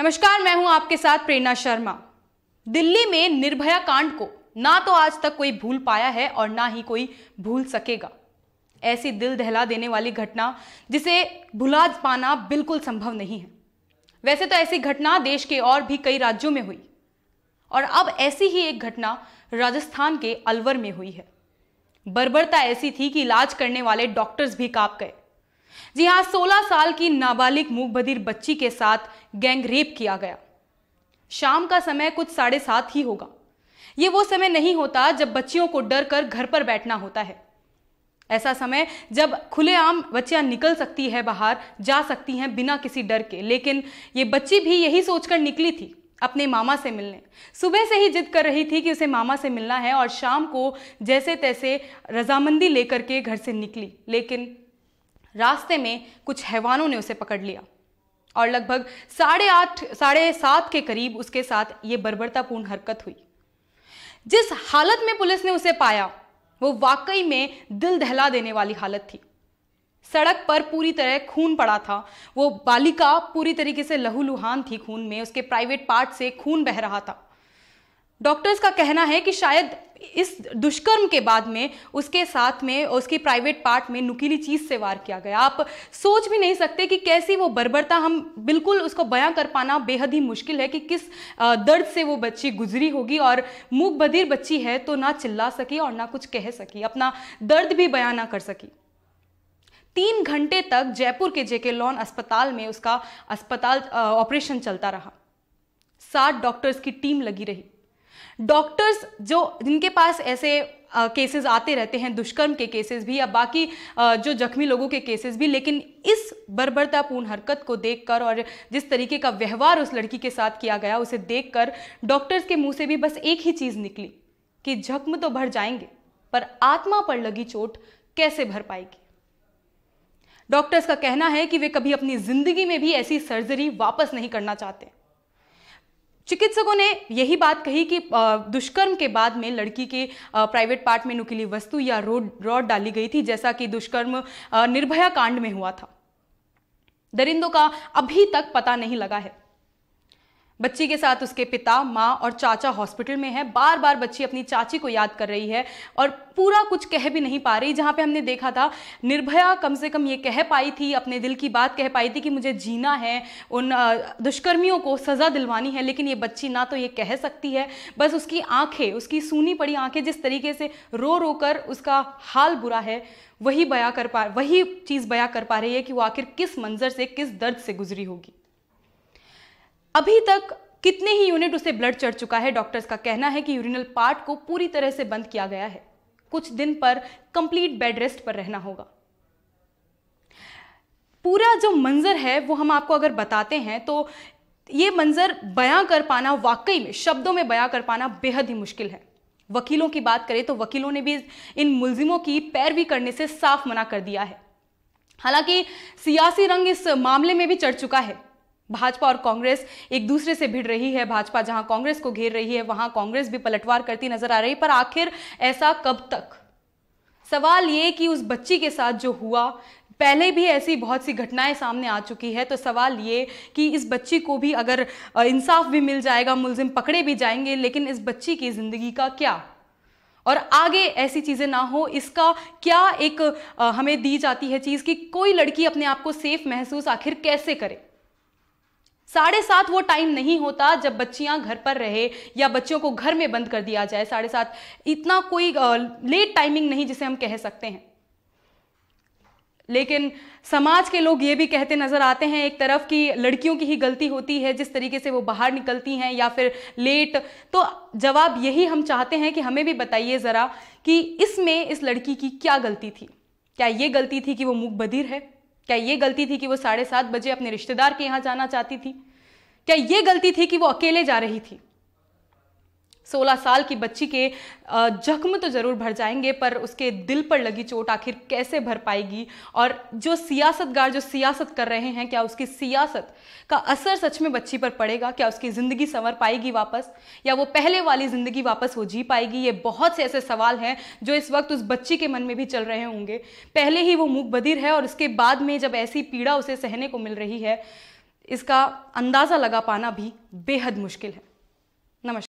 नमस्कार मैं हूं आपके साथ प्रेरणा शर्मा दिल्ली में निर्भया कांड को ना तो आज तक कोई भूल पाया है और ना ही कोई भूल सकेगा ऐसी दिल दहला देने वाली घटना जिसे भुला पाना बिल्कुल संभव नहीं है वैसे तो ऐसी घटना देश के और भी कई राज्यों में हुई और अब ऐसी ही एक घटना राजस्थान के अलवर में हुई है बर्बरता ऐसी थी कि इलाज करने वाले डॉक्टर्स भी कांप गए जी हां 16 साल की नाबालिग मूकबधिर बच्ची के साथ गैंग रेप किया गया शाम का समय कुछ साढ़े सात ही होगा ये वो समय नहीं होता जब बच्चियों को डर कर घर पर बैठना होता है ऐसा समय जब खुलेआम बच्चियां निकल सकती है बाहर जा सकती हैं बिना किसी डर के लेकिन ये बच्ची भी यही सोचकर निकली थी अपने मामा से मिलने सुबह से ही जिद कर रही थी कि उसे मामा से मिलना है और शाम को जैसे तैसे रजामंदी लेकर के घर से निकली लेकिन रास्ते में कुछ हैवानों ने उसे पकड़ लिया और लगभग साढ़े आठ साढ़े सात के करीब उसके साथ ये बर्बरतापूर्ण हरकत हुई जिस हालत में पुलिस ने उसे पाया वो वाकई में दिल दहला देने वाली हालत थी सड़क पर पूरी तरह खून पड़ा था वो बालिका पूरी तरीके से लहूलुहान थी खून में उसके प्राइवेट पार्ट से खून बह रहा था डॉक्टर्स का कहना है कि शायद इस दुष्कर्म के बाद में उसके साथ में उसकी प्राइवेट पार्ट में नुकीली चीज़ से वार किया गया आप सोच भी नहीं सकते कि कैसी वो बर्बरता हम बिल्कुल उसको बयां कर पाना बेहद ही मुश्किल है कि किस दर्द से वो बच्ची गुजरी होगी और मूक बधिर बच्ची है तो ना चिल्ला सकी और ना कुछ कह सकी अपना दर्द भी बयां ना कर सकी तीन घंटे तक जयपुर के जेके लॉन अस्पताल में उसका अस्पताल ऑपरेशन चलता रहा सात डॉक्टर्स की टीम लगी रही डॉक्टर्स जो जिनके पास ऐसे केसेस आते रहते हैं दुष्कर्म के केसेस भी या बाकी जो जख्मी लोगों के केसेस भी लेकिन इस बर्बरतापूर्ण हरकत को देखकर और जिस तरीके का व्यवहार उस लड़की के साथ किया गया उसे देखकर डॉक्टर्स के मुंह से भी बस एक ही चीज़ निकली कि जख्म तो भर जाएंगे पर आत्मा पर लगी चोट कैसे भर पाएगी डॉक्टर्स का कहना है कि वे कभी अपनी जिंदगी में भी ऐसी सर्जरी वापस नहीं करना चाहते चिकित्सकों ने यही बात कही कि दुष्कर्म के बाद में लड़की के प्राइवेट पार्ट में नुकीली वस्तु या रोड रॉड डाली गई थी जैसा कि दुष्कर्म निर्भया कांड में हुआ था दरिंदों का अभी तक पता नहीं लगा है बच्ची के साथ उसके पिता माँ और चाचा हॉस्पिटल में है बार बार बच्ची अपनी चाची को याद कर रही है और पूरा कुछ कह भी नहीं पा रही जहाँ पे हमने देखा था निर्भया कम से कम ये कह पाई थी अपने दिल की बात कह पाई थी कि मुझे जीना है उन दुष्कर्मियों को सज़ा दिलवानी है लेकिन ये बच्ची ना तो ये कह सकती है बस उसकी आँखें उसकी सूनी पड़ी आँखें जिस तरीके से रो रो कर उसका हाल बुरा है वही बया कर पा वही चीज़ बया कर पा रही है कि वो आखिर किस मंज़र से किस दर्द से गुजरी होगी अभी तक कितने ही यूनिट उसे ब्लड चढ़ चुका है डॉक्टर्स का कहना है कि यूरिनल पार्ट को पूरी तरह से बंद किया गया है कुछ दिन पर कंप्लीट बेड रेस्ट पर रहना होगा पूरा जो मंजर है वो हम आपको अगर बताते हैं तो ये मंजर बयां कर पाना वाकई में शब्दों में बयां कर पाना बेहद ही मुश्किल है वकीलों की बात करें तो वकीलों ने भी इन मुलजिमों की पैरवी करने से साफ मना कर दिया है हालांकि सियासी रंग इस मामले में भी चढ़ चुका है भाजपा और कांग्रेस एक दूसरे से भिड़ रही है भाजपा जहां कांग्रेस को घेर रही है वहां कांग्रेस भी पलटवार करती नजर आ रही पर आखिर ऐसा कब तक सवाल ये कि उस बच्ची के साथ जो हुआ पहले भी ऐसी बहुत सी घटनाएं सामने आ चुकी है तो सवाल ये कि इस बच्ची को भी अगर इंसाफ भी मिल जाएगा मुलजिम पकड़े भी जाएंगे लेकिन इस बच्ची की ज़िंदगी का क्या और आगे ऐसी चीज़ें ना हो इसका क्या एक हमें दी जाती है चीज़ कि कोई लड़की अपने आप को सेफ महसूस आखिर कैसे करे साढ़े सात वो टाइम नहीं होता जब बच्चियां घर पर रहे या बच्चों को घर में बंद कर दिया जाए साढ़े सात इतना कोई लेट टाइमिंग नहीं जिसे हम कह सकते हैं लेकिन समाज के लोग ये भी कहते नज़र आते हैं एक तरफ कि लड़कियों की ही गलती होती है जिस तरीके से वो बाहर निकलती हैं या फिर लेट तो जवाब यही हम चाहते हैं कि हमें भी बताइए ज़रा कि इसमें इस लड़की की क्या गलती थी क्या ये गलती थी कि वो मुख बधिर है क्या ये गलती थी कि वो साढ़े सात बजे अपने रिश्तेदार के यहाँ जाना चाहती थी क्या ये गलती थी कि वो अकेले जा रही थी सोलह साल की बच्ची के जख्म तो ज़रूर भर जाएंगे पर उसके दिल पर लगी चोट आखिर कैसे भर पाएगी और जो सियासतगार जो सियासत कर रहे हैं क्या उसकी सियासत का असर सच में बच्ची पर पड़ेगा क्या उसकी ज़िंदगी संवर पाएगी वापस या वो पहले वाली ज़िंदगी वापस वो जी पाएगी ये बहुत से ऐसे सवाल हैं जो इस वक्त उस बच्ची के मन में भी चल रहे होंगे पहले ही वो मूक बधिर है और उसके बाद में जब ऐसी पीड़ा उसे सहने को मिल रही है इसका अंदाज़ा लगा पाना भी बेहद मुश्किल है नमस्कार